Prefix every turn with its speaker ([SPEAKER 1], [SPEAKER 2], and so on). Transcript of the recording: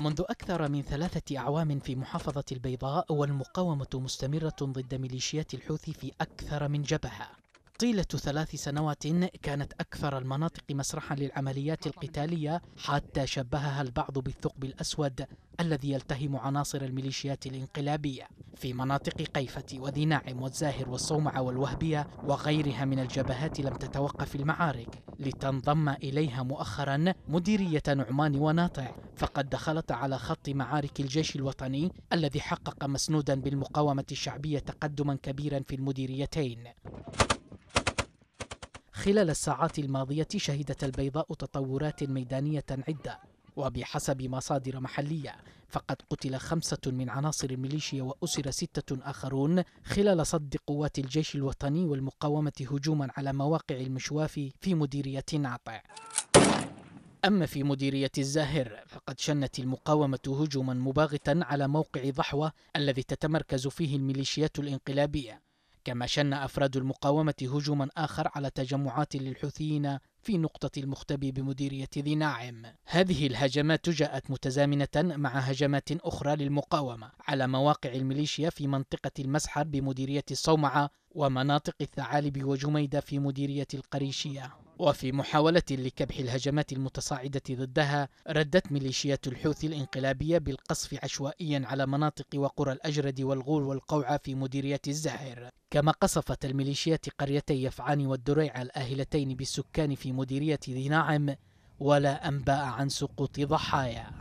[SPEAKER 1] منذ أكثر من ثلاثة أعوام في محافظة البيضاء والمقاومة مستمرة ضد ميليشيات الحوثي في أكثر من جبهة طيلة ثلاث سنوات كانت أكثر المناطق مسرحا للعمليات القتالية حتى شبهها البعض بالثقب الأسود الذي يلتهم عناصر الميليشيات الانقلابية في مناطق قيفة وذي ناعم والزاهر والصومعة والوهبية وغيرها من الجبهات لم تتوقف المعارك لتنضم إليها مؤخرا مديرية نعمان وناطع فقد دخلت على خط معارك الجيش الوطني الذي حقق مسنودا بالمقاومة الشعبية تقدما كبيرا في المديريتين خلال الساعات الماضية شهدت البيضاء تطورات ميدانية عدة وبحسب مصادر محلية فقد قتل خمسة من عناصر الميليشيا وأسر ستة آخرون خلال صد قوات الجيش الوطني والمقاومة هجوما على مواقع المشوافي في مديرية نعطع أما في مديرية الزاهر فقد شنت المقاومة هجوما مباغتا على موقع ضحوة الذي تتمركز فيه الميليشيات الانقلابية كما شن أفراد المقاومة هجوما آخر على تجمعات للحوثيين في نقطة المختبي بمديرية ذي ناعم هذه الهجمات جاءت متزامنة مع هجمات أخرى للمقاومة على مواقع الميليشيا في منطقة المسحر بمديرية الصومعة ومناطق الثعالب وجميدة في مديرية القريشية وفي محاولة لكبح الهجمات المتصاعدة ضدها ردت ميليشيات الحوثي الانقلابية بالقصف عشوائيا على مناطق وقرى الأجرد والغول والقوعة في مديرية الزاهر كما قصفت الميليشيات قريتي يفعان والدريع الآهلتين بالسكان في مديرية ذي ناعم ولا أنباء عن سقوط ضحايا